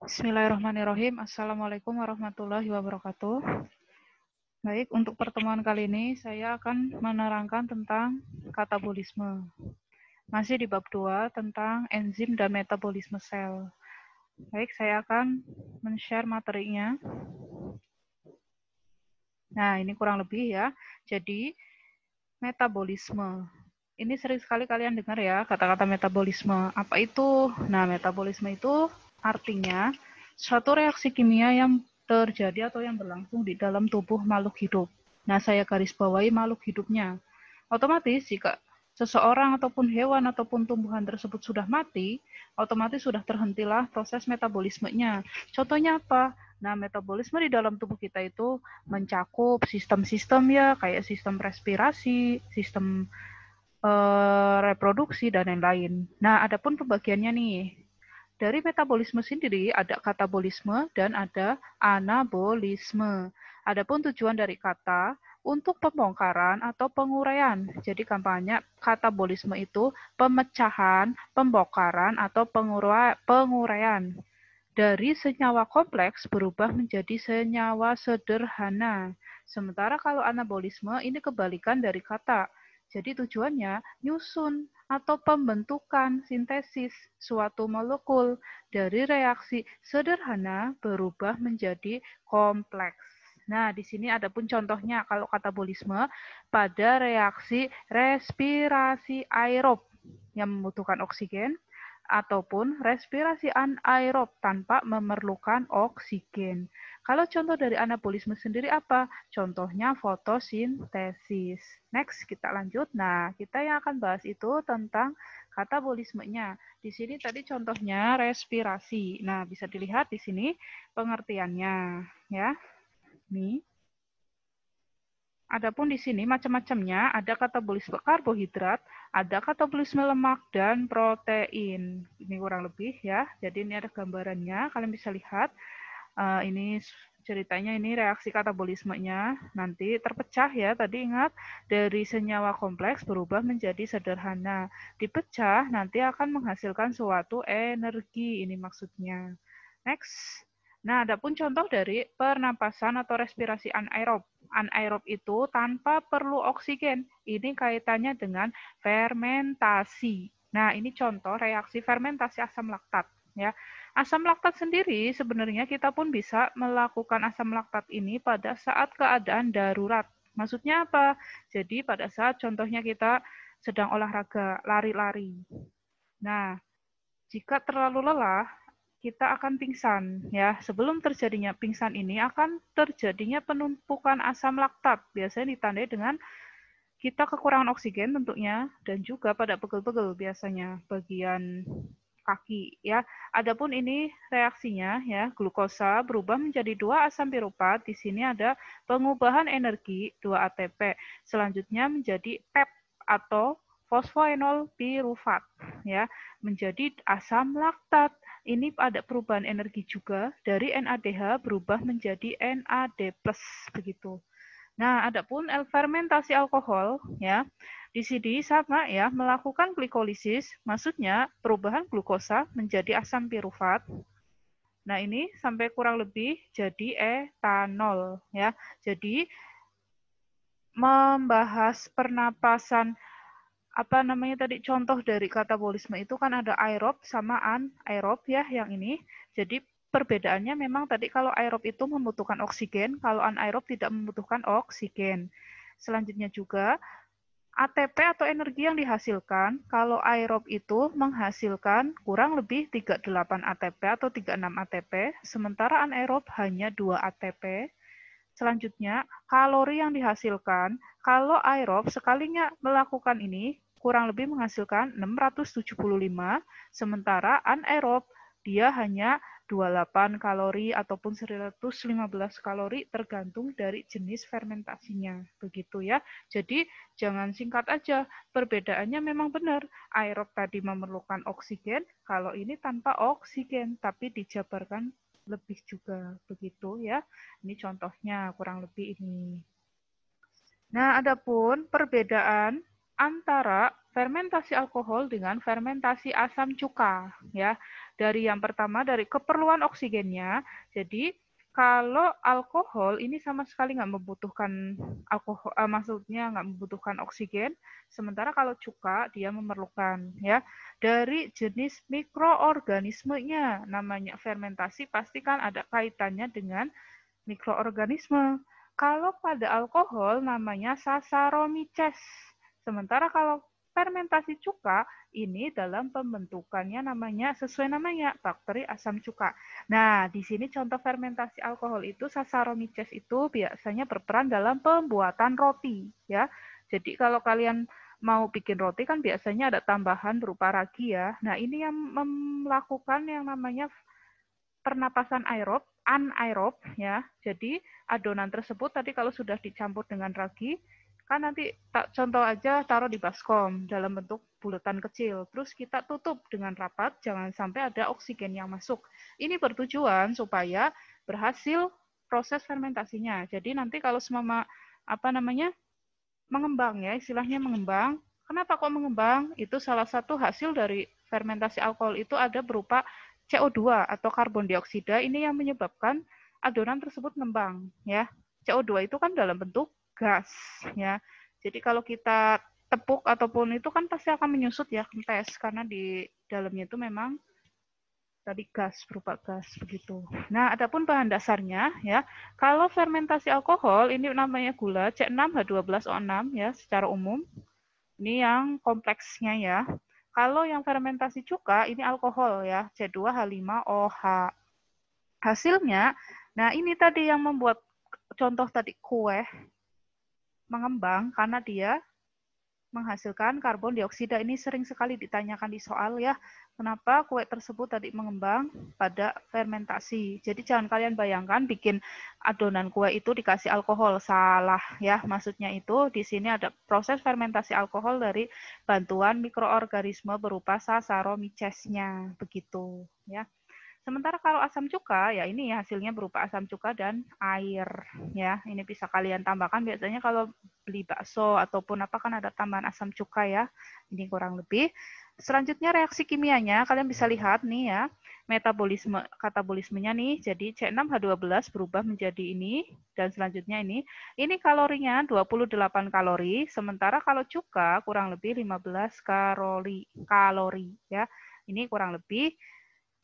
Bismillahirrahmanirrahim. Assalamualaikum warahmatullahi wabarakatuh. Baik, untuk pertemuan kali ini saya akan menerangkan tentang katabolisme. Masih di bab 2 tentang enzim dan metabolisme sel. Baik, saya akan men-share materinya. Nah, ini kurang lebih ya. Jadi, metabolisme ini sering sekali kalian dengar ya kata-kata metabolisme. Apa itu? Nah, metabolisme itu Artinya, suatu reaksi kimia yang terjadi atau yang berlangsung di dalam tubuh makhluk hidup. Nah, saya garis bawahi makhluk hidupnya. Otomatis jika seseorang ataupun hewan ataupun tumbuhan tersebut sudah mati, otomatis sudah terhentilah proses metabolismenya. Contohnya apa? Nah, metabolisme di dalam tubuh kita itu mencakup sistem-sistem ya, kayak sistem respirasi, sistem uh, reproduksi, dan lain-lain. Nah, adapun pembagiannya nih, dari metabolisme sendiri ada katabolisme dan ada anabolisme. Adapun tujuan dari kata untuk pembongkaran atau penguraian. Jadi kampanye katabolisme itu pemecahan, pembongkaran atau penguraian. Dari senyawa kompleks berubah menjadi senyawa sederhana. Sementara kalau anabolisme ini kebalikan dari kata jadi tujuannya nyusun atau pembentukan sintesis suatu molekul dari reaksi sederhana berubah menjadi kompleks. Nah, di sini ada pun contohnya kalau katabolisme pada reaksi respirasi aerob yang membutuhkan oksigen ataupun respirasi anaerob tanpa memerlukan oksigen. Kalau contoh dari anabolisme sendiri apa? Contohnya fotosintesis. Next, kita lanjut. Nah, kita yang akan bahas itu tentang katabolismenya. Di sini tadi contohnya respirasi. Nah, bisa dilihat di sini pengertiannya. ya. Nih. Adapun di sini macam-macamnya ada katabolisme karbohidrat, ada katabolisme lemak dan protein. Ini kurang lebih ya. Jadi ini ada gambarannya, kalian bisa lihat uh, ini ceritanya ini reaksi katabolismenya nanti terpecah ya tadi ingat dari senyawa kompleks berubah menjadi sederhana dipecah nanti akan menghasilkan suatu energi ini maksudnya next nah ada pun contoh dari pernapasan atau respirasi anaerob anaerob itu tanpa perlu oksigen ini kaitannya dengan fermentasi nah ini contoh reaksi fermentasi asam laktat ya Asam laktat sendiri sebenarnya kita pun bisa melakukan asam laktat ini pada saat keadaan darurat. Maksudnya apa? Jadi pada saat contohnya kita sedang olahraga, lari-lari. Nah, jika terlalu lelah, kita akan pingsan ya. Sebelum terjadinya pingsan ini akan terjadinya penumpukan asam laktat. Biasanya ditandai dengan kita kekurangan oksigen tentunya dan juga pada pegel-pegel biasanya bagian kaki ya. Adapun ini reaksinya ya, glukosa berubah menjadi dua asam piruvat. Di sini ada pengubahan energi 2 ATP. Selanjutnya menjadi PEP e atau fosfoenol pirufat ya, menjadi asam laktat. Ini ada perubahan energi juga dari NADH berubah menjadi NAD+, begitu. Nah, adapun fermentasi alkohol ya di sini sama ya melakukan glikolisis, maksudnya perubahan glukosa menjadi asam piruvat. Nah, ini sampai kurang lebih jadi etanol ya. Jadi membahas pernapasan apa namanya tadi contoh dari katabolisme itu kan ada aerob sama anaerob ya yang ini. Jadi perbedaannya memang tadi kalau aerob itu membutuhkan oksigen, kalau anaerob tidak membutuhkan oksigen. Selanjutnya juga ATP atau energi yang dihasilkan kalau aerob itu menghasilkan kurang lebih 38 ATP atau 36 ATP, sementara anaerob hanya 2 ATP. Selanjutnya, kalori yang dihasilkan kalau aerob sekalinya melakukan ini kurang lebih menghasilkan 675, sementara anaerob dia hanya 28 kalori ataupun 115 kalori tergantung dari jenis fermentasinya. Begitu ya. Jadi jangan singkat aja. Perbedaannya memang benar. Aerob tadi memerlukan oksigen, kalau ini tanpa oksigen tapi dijabarkan lebih juga begitu ya. Ini contohnya kurang lebih ini. Nah, adapun perbedaan antara fermentasi alkohol dengan fermentasi asam cuka ya. Dari yang pertama dari keperluan oksigennya. Jadi kalau alkohol ini sama sekali nggak membutuhkan alkohol, eh, maksudnya nggak membutuhkan oksigen. Sementara kalau cuka dia memerlukan ya. Dari jenis mikroorganismenya, namanya fermentasi pastikan ada kaitannya dengan mikroorganisme. Kalau pada alkohol namanya saccharomyces. Sementara kalau fermentasi cuka ini dalam pembentukannya namanya sesuai namanya bakteri asam cuka. Nah, di sini contoh fermentasi alkohol itu Saccharomyces itu biasanya berperan dalam pembuatan roti ya. Jadi kalau kalian mau bikin roti kan biasanya ada tambahan berupa ragi ya. Nah, ini yang melakukan yang namanya pernapasan aerob, anaerob ya. Jadi adonan tersebut tadi kalau sudah dicampur dengan ragi kan nanti tak contoh aja taruh di baskom dalam bentuk bulatan kecil. Terus kita tutup dengan rapat, jangan sampai ada oksigen yang masuk. Ini bertujuan supaya berhasil proses fermentasinya. Jadi nanti kalau semama apa namanya mengembang ya, istilahnya mengembang. Kenapa kok mengembang? Itu salah satu hasil dari fermentasi alkohol itu ada berupa CO2 atau karbon dioksida ini yang menyebabkan adonan tersebut mengembang ya. CO2 itu kan dalam bentuk gas ya. Jadi kalau kita tepuk ataupun itu kan pasti akan menyusut ya kempes karena di dalamnya itu memang tadi gas berupa gas begitu. Nah, adapun bahan dasarnya ya, kalau fermentasi alkohol ini namanya gula C6H12O6 ya secara umum. Ini yang kompleksnya ya. Kalau yang fermentasi cuka ini alkohol ya C2H5OH. Hasilnya, nah ini tadi yang membuat contoh tadi kue mengembang karena dia menghasilkan karbon dioksida. Ini sering sekali ditanyakan di soal ya, kenapa kue tersebut tadi mengembang pada fermentasi. Jadi jangan kalian bayangkan bikin adonan kue itu dikasih alkohol, salah ya. Maksudnya itu di sini ada proses fermentasi alkohol dari bantuan mikroorganisme berupa saccharomyces begitu ya. Sementara kalau asam cuka ya ini ya hasilnya berupa asam cuka dan air ya. Ini bisa kalian tambahkan biasanya kalau beli bakso ataupun apa kan ada tambahan asam cuka ya. Ini kurang lebih. Selanjutnya reaksi kimianya kalian bisa lihat nih ya. Metabolisme katabolismenya nih. Jadi C6H12 berubah menjadi ini dan selanjutnya ini. Ini kalorinya 28 kalori, sementara kalau cuka kurang lebih 15 kalori kalori ya. Ini kurang lebih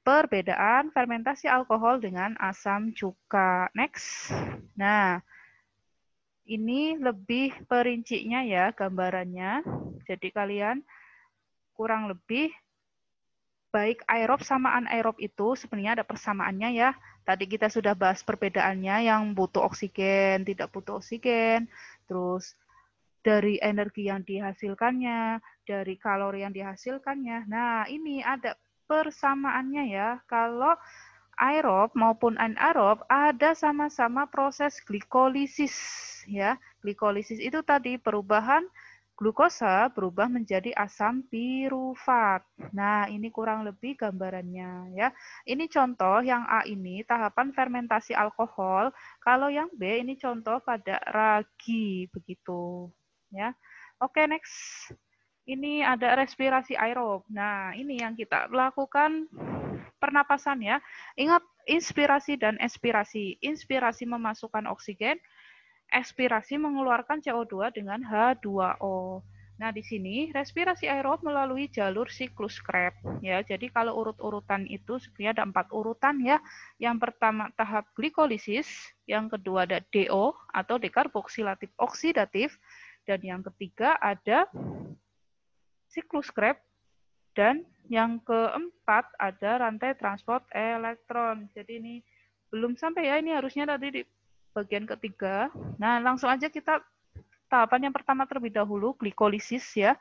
Perbedaan fermentasi alkohol dengan asam cuka. Next. Nah, ini lebih perincinya ya gambarannya. Jadi kalian kurang lebih baik aerob sama anaerob itu sebenarnya ada persamaannya ya. Tadi kita sudah bahas perbedaannya yang butuh oksigen, tidak butuh oksigen, terus dari energi yang dihasilkannya, dari kalori yang dihasilkannya. Nah, ini ada persamaannya ya. Kalau aerob maupun anaerob ada sama-sama proses glikolisis ya. Glikolisis itu tadi perubahan glukosa berubah menjadi asam piruvat. Nah, ini kurang lebih gambarannya ya. Ini contoh yang A ini tahapan fermentasi alkohol, kalau yang B ini contoh pada ragi begitu ya. Oke, next ini ada respirasi aerob. Nah, ini yang kita lakukan pernapasan ya. Ingat inspirasi dan ekspirasi. Inspirasi memasukkan oksigen, ekspirasi mengeluarkan CO2 dengan H2O. Nah, di sini respirasi aerob melalui jalur siklus Krebs ya. Jadi kalau urut-urutan itu sebenarnya ada empat urutan ya. Yang pertama tahap glikolisis, yang kedua ada DO atau dekarboksilatif oksidatif, dan yang ketiga ada siklus Krebs, dan yang keempat ada rantai transport elektron. Jadi ini belum sampai ya, ini harusnya tadi di bagian ketiga. Nah, langsung aja kita tahapan yang pertama terlebih dahulu, glikolisis ya.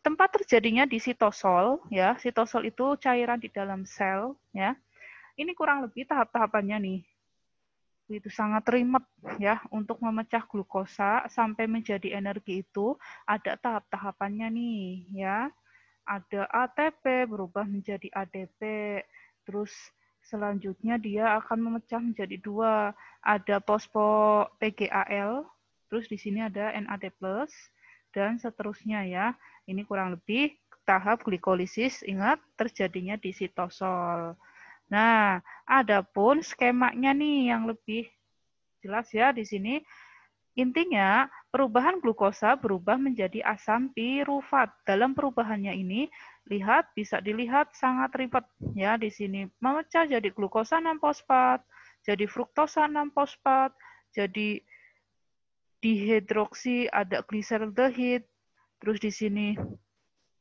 Tempat terjadinya di sitosol ya. Sitosol itu cairan di dalam sel ya. Ini kurang lebih tahap-tahapannya nih itu sangat rimet ya untuk memecah glukosa sampai menjadi energi itu ada tahap-tahapannya nih ya. Ada ATP berubah menjadi ADP, terus selanjutnya dia akan memecah menjadi dua. Ada fosfo PGAL, terus di sini ada NAD+, dan seterusnya ya. Ini kurang lebih tahap glikolisis, ingat terjadinya di sitosol. Nah, adapun skemanya nih yang lebih jelas ya di sini. Intinya, perubahan glukosa berubah menjadi asam piruvat. Dalam perubahannya ini, lihat bisa dilihat sangat ribet ya di sini. Memecah jadi glukosa 6 fosfat, jadi fruktosa 6 fosfat, jadi dihidroksi ada gliserdehid, terus di sini.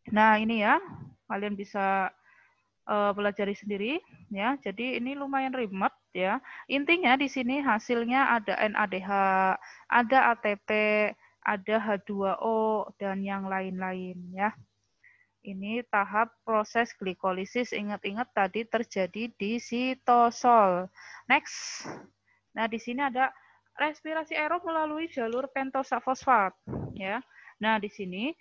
Nah, ini ya, kalian bisa uh, pelajari sendiri ya. Jadi ini lumayan ribet ya. Intinya di sini hasilnya ada NADH, ada ATP, ada H2O dan yang lain-lain ya. Ini tahap proses glikolisis. Ingat-ingat tadi terjadi di sitosol. Next. Nah, di sini ada respirasi aerob melalui jalur pentosa fosfat ya. Nah, di sini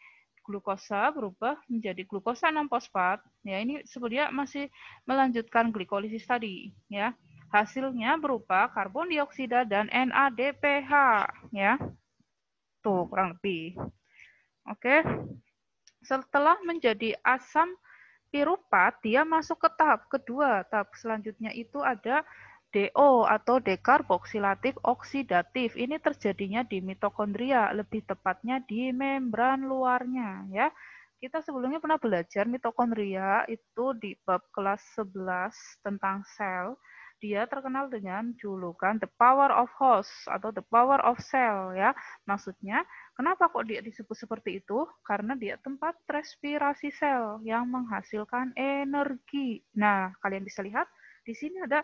glukosa berubah menjadi glukosa 6 fosfat. Ya, ini sebenarnya masih melanjutkan glikolisis tadi, ya. Hasilnya berupa karbon dioksida dan NADPH, ya. Tuh, kurang lebih. Oke. Setelah menjadi asam pirupat, dia masuk ke tahap kedua. Tahap selanjutnya itu ada DO atau dekarboksilatif oksidatif. Ini terjadinya di mitokondria, lebih tepatnya di membran luarnya ya. Kita sebelumnya pernah belajar mitokondria itu di bab kelas 11 tentang sel. Dia terkenal dengan julukan the power of host atau the power of cell ya. Maksudnya, kenapa kok dia disebut seperti itu? Karena dia tempat respirasi sel yang menghasilkan energi. Nah, kalian bisa lihat di sini ada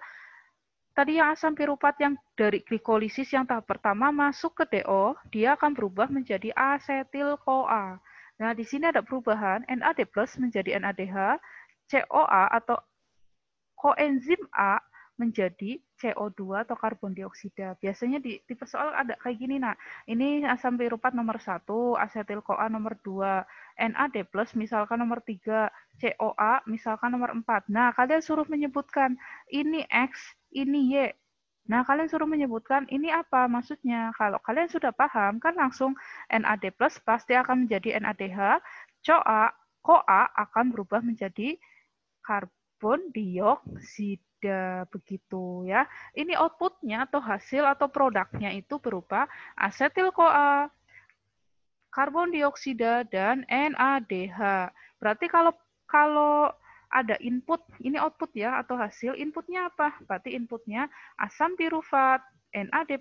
Tadi yang asam piruvat yang dari glikolisis yang tahap pertama masuk ke DO, dia akan berubah menjadi asetil coa Nah, di sini ada perubahan NAD+ menjadi NADH, COA atau koenzim A menjadi CO2 atau karbon dioksida. Biasanya di tipe soal ada kayak gini, nah Ini asam pirupat nomor 1, asetil KoA nomor 2, NAD+ misalkan nomor 3, COA misalkan nomor 4. Nah, kalian suruh menyebutkan ini X, ini Y. Nah, kalian suruh menyebutkan ini apa maksudnya. Kalau kalian sudah paham, kan langsung NAD+ pasti akan menjadi NADH, CoA, CoA akan berubah menjadi karbon dioksida ada begitu ya. Ini outputnya atau hasil atau produknya itu berupa asetil CoA, karbon dioksida dan NADH. Berarti kalau kalau ada input, ini output ya atau hasil, inputnya apa? Berarti inputnya asam pirufat, NAD+,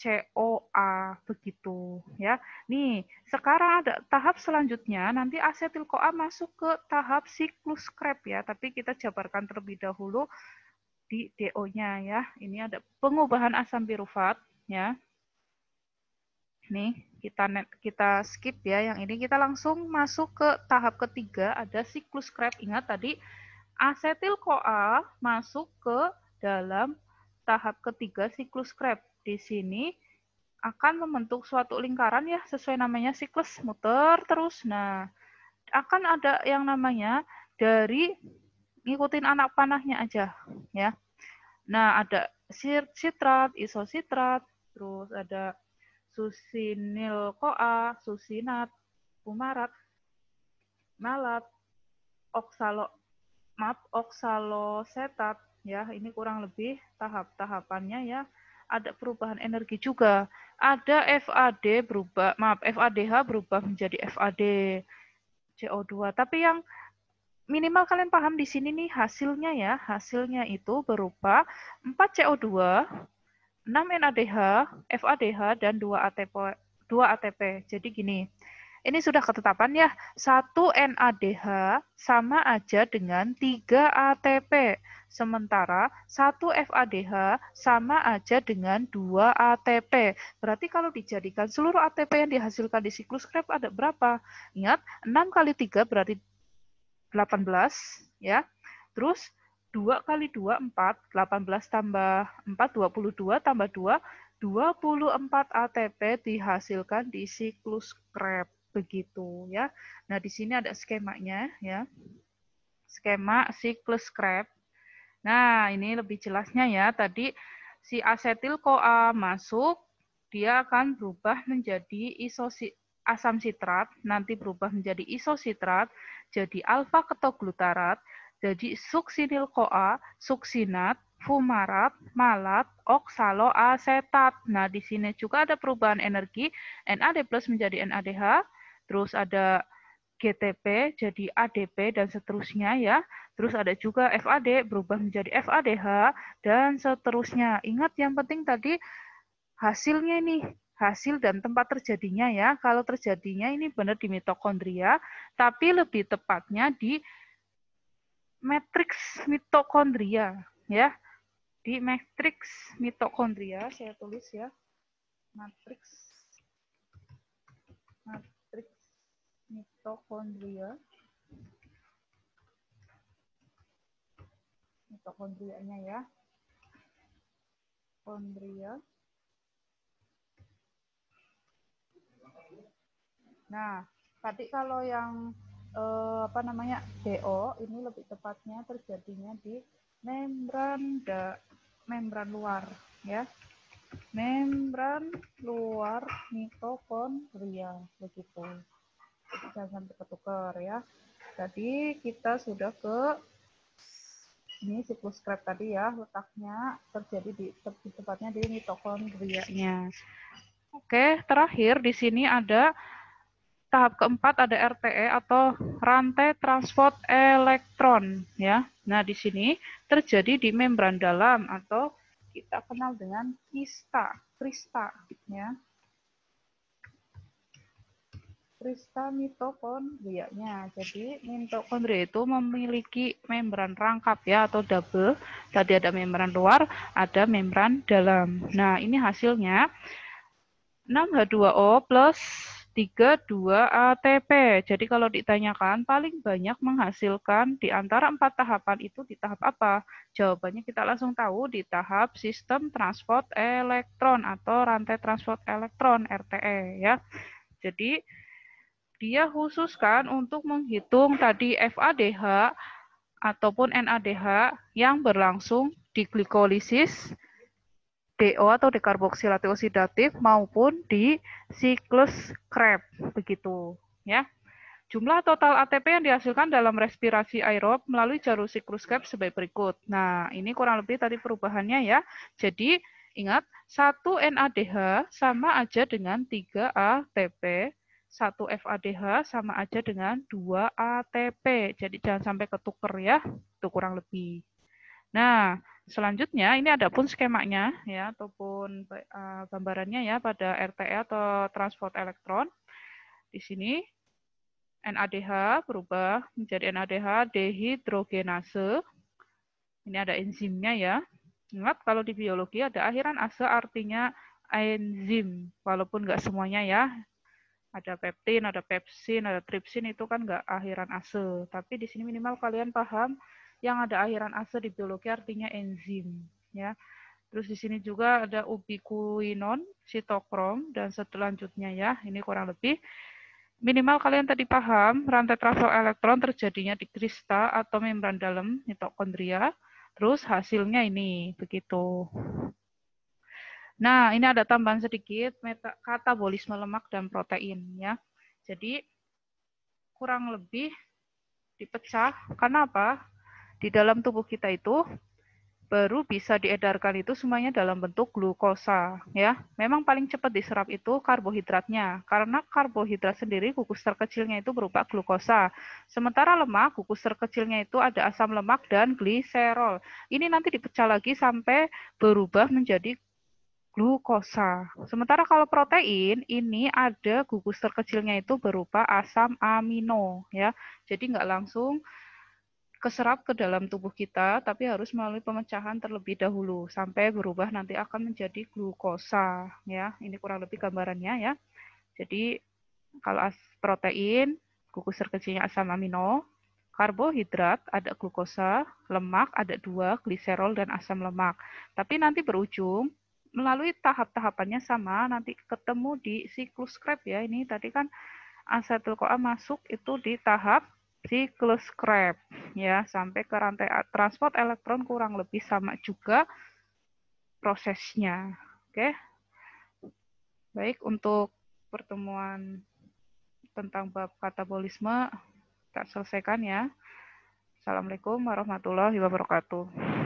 COA begitu ya. Nih, sekarang ada tahap selanjutnya nanti asetil CoA masuk ke tahap siklus Krebs ya, tapi kita jabarkan terlebih dahulu di DO-nya ya. Ini ada pengubahan asam pirufat ya. Nih, kita kita skip ya. Yang ini kita langsung masuk ke tahap ketiga ada siklus Krebs. Ingat tadi asetil CoA masuk ke dalam tahap ketiga siklus Krebs di sini akan membentuk suatu lingkaran ya sesuai namanya siklus muter terus. Nah, akan ada yang namanya dari ngikutin anak panahnya aja ya. Nah, ada sitrat, isositrat, terus ada susinil koa, susinat, kumarat, malat, oksalo, map oksalosetat ya. Ini kurang lebih tahap-tahapannya ya ada perubahan energi juga. Ada FAD berubah, maaf, FADH berubah menjadi FAD CO2. Tapi yang minimal kalian paham di sini nih hasilnya ya. Hasilnya itu berupa 4 CO2, 6 NADH, FADH, dan 2 ATP. 2 ATP. Jadi gini, ini sudah ketetapan ya, 1 NADH sama aja dengan 3 ATP, sementara 1 FADH sama aja dengan 2 ATP. Berarti kalau dijadikan seluruh ATP yang dihasilkan di siklus krep ada berapa? Ingat, 6 kali 3 berarti 18 ya. Terus 2 kali 2, 4, 18 tambah 4, 22 tambah 2, 24 ATP dihasilkan di siklus krep begitu ya. Nah, di sini ada skemanya ya. Skema siklus Krebs. Nah, ini lebih jelasnya ya. Tadi si asetil CoA masuk, dia akan berubah menjadi isosi asam sitrat, nanti berubah menjadi isositrat, jadi alfa ketoglutarat, jadi suksinil CoA, suksinat, fumarat, malat, oksaloasetat. Nah, di sini juga ada perubahan energi, NAD menjadi NADH, terus ada GTP jadi ADP dan seterusnya ya. Terus ada juga FAD berubah menjadi FADH dan seterusnya. Ingat yang penting tadi hasilnya ini hasil dan tempat terjadinya ya. Kalau terjadinya ini benar di mitokondria, tapi lebih tepatnya di matriks mitokondria ya. Di matriks mitokondria saya tulis ya. Matriks matriks mitokondria mitokondrianya ya mitokondria nah tadi kalau yang eh, apa namanya DO ini lebih tepatnya terjadinya di membran da, membran luar ya membran luar mitokondria begitu jangan sampai ketukar ya. Tadi kita sudah ke ini siklus Krebs tadi ya letaknya terjadi di, di tempatnya di mitokondrianya. Oke, terakhir di sini ada tahap keempat ada RTE atau rantai transport elektron ya. Nah, di sini terjadi di membran dalam atau kita kenal dengan kista, krista ya. Krista mitokondrianya. Ya. Jadi mitokondria itu memiliki membran rangkap ya atau double. Tadi ada membran luar, ada membran dalam. Nah, ini hasilnya 6H2O plus 32 ATP. Jadi kalau ditanyakan paling banyak menghasilkan di antara empat tahapan itu di tahap apa? Jawabannya kita langsung tahu di tahap sistem transport elektron atau rantai transport elektron RTE ya. Jadi dia khususkan untuk menghitung tadi FADH ataupun NADH yang berlangsung di glikolisis DO atau dekarboksilat oksidatif maupun di siklus Krebs begitu ya. Jumlah total ATP yang dihasilkan dalam respirasi aerob melalui jalur siklus Krebs sebagai berikut. Nah, ini kurang lebih tadi perubahannya ya. Jadi ingat 1 NADH sama aja dengan 3 ATP satu FADH sama aja dengan 2 ATP. Jadi jangan sampai ketuker ya, itu kurang lebih. Nah, selanjutnya ini ada pun skemanya ya ataupun eh, gambarannya ya pada RTE atau transport elektron. Di sini NADH berubah menjadi NADH dehidrogenase. Ini ada enzimnya ya. Ingat kalau di biologi ada akhiran ase artinya enzim, walaupun nggak semuanya ya ada peptin, ada pepsin, ada tripsin itu kan nggak akhiran ase. Tapi di sini minimal kalian paham yang ada akhiran ase di biologi artinya enzim, ya. Terus di sini juga ada ubiquinon, sitokrom, dan selanjutnya ya. Ini kurang lebih minimal kalian tadi paham rantai transfer elektron terjadinya di krista atau membran dalam mitokondria. Terus hasilnya ini begitu. Nah, ini ada tambahan sedikit katabolisme lemak dan protein ya. Jadi kurang lebih dipecah. Karena apa? Di dalam tubuh kita itu baru bisa diedarkan itu semuanya dalam bentuk glukosa ya. Memang paling cepat diserap itu karbohidratnya karena karbohidrat sendiri gugus terkecilnya itu berupa glukosa. Sementara lemak gugus terkecilnya itu ada asam lemak dan gliserol. Ini nanti dipecah lagi sampai berubah menjadi glukosa. Sementara kalau protein ini ada gugus terkecilnya itu berupa asam amino ya. Jadi nggak langsung keserap ke dalam tubuh kita tapi harus melalui pemecahan terlebih dahulu sampai berubah nanti akan menjadi glukosa ya. Ini kurang lebih gambarannya ya. Jadi kalau as protein gugus terkecilnya asam amino, karbohidrat ada glukosa, lemak ada dua, gliserol dan asam lemak. Tapi nanti berujung melalui tahap-tahapannya sama nanti ketemu di siklus Krebs ya. Ini tadi kan asetil KoA masuk itu di tahap siklus Krebs ya sampai ke rantai transport elektron kurang lebih sama juga prosesnya. Oke. Baik, untuk pertemuan tentang bab katabolisme tak selesaikan ya. Assalamualaikum warahmatullahi wabarakatuh.